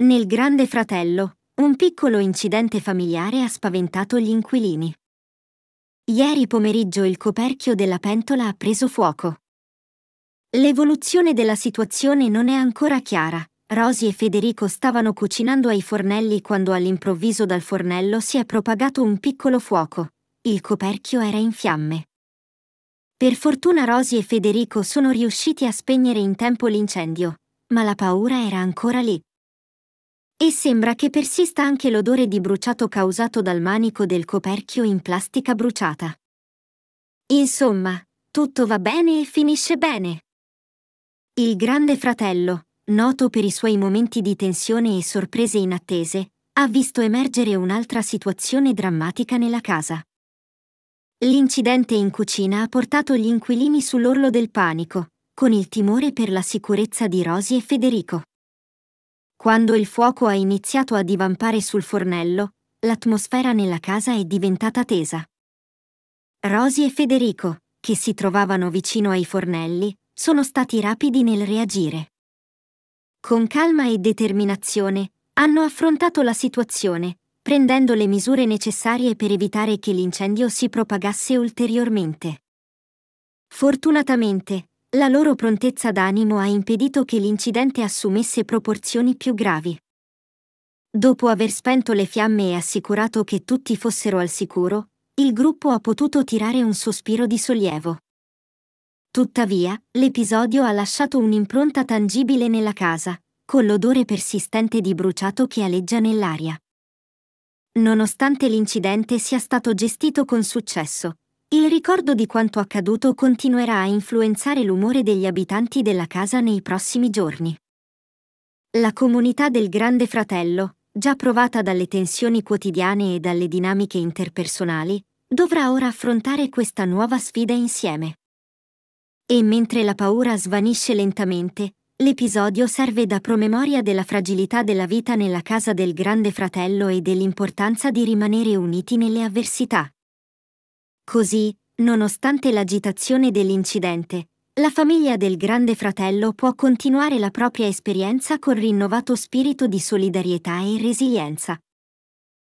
Nel Grande Fratello, un piccolo incidente familiare ha spaventato gli inquilini. Ieri pomeriggio il coperchio della pentola ha preso fuoco. L'evoluzione della situazione non è ancora chiara. Rosy e Federico stavano cucinando ai fornelli quando all'improvviso dal fornello si è propagato un piccolo fuoco. Il coperchio era in fiamme. Per fortuna Rosy e Federico sono riusciti a spegnere in tempo l'incendio, ma la paura era ancora lì. E sembra che persista anche l'odore di bruciato causato dal manico del coperchio in plastica bruciata. Insomma, tutto va bene e finisce bene. Il grande fratello, noto per i suoi momenti di tensione e sorprese inattese, ha visto emergere un'altra situazione drammatica nella casa. L'incidente in cucina ha portato gli inquilini sull'orlo del panico, con il timore per la sicurezza di Rosy e Federico. Quando il fuoco ha iniziato a divampare sul fornello, l'atmosfera nella casa è diventata tesa. Rosy e Federico, che si trovavano vicino ai fornelli, sono stati rapidi nel reagire. Con calma e determinazione hanno affrontato la situazione, prendendo le misure necessarie per evitare che l'incendio si propagasse ulteriormente. Fortunatamente, la loro prontezza d'animo ha impedito che l'incidente assumesse proporzioni più gravi. Dopo aver spento le fiamme e assicurato che tutti fossero al sicuro, il gruppo ha potuto tirare un sospiro di sollievo. Tuttavia, l'episodio ha lasciato un'impronta tangibile nella casa, con l'odore persistente di bruciato che aleggia nell'aria. Nonostante l'incidente sia stato gestito con successo, il ricordo di quanto accaduto continuerà a influenzare l'umore degli abitanti della casa nei prossimi giorni. La comunità del Grande Fratello, già provata dalle tensioni quotidiane e dalle dinamiche interpersonali, dovrà ora affrontare questa nuova sfida insieme. E mentre la paura svanisce lentamente, l'episodio serve da promemoria della fragilità della vita nella casa del Grande Fratello e dell'importanza di rimanere uniti nelle avversità. Così, nonostante l'agitazione dell'incidente, la famiglia del Grande Fratello può continuare la propria esperienza con rinnovato spirito di solidarietà e resilienza.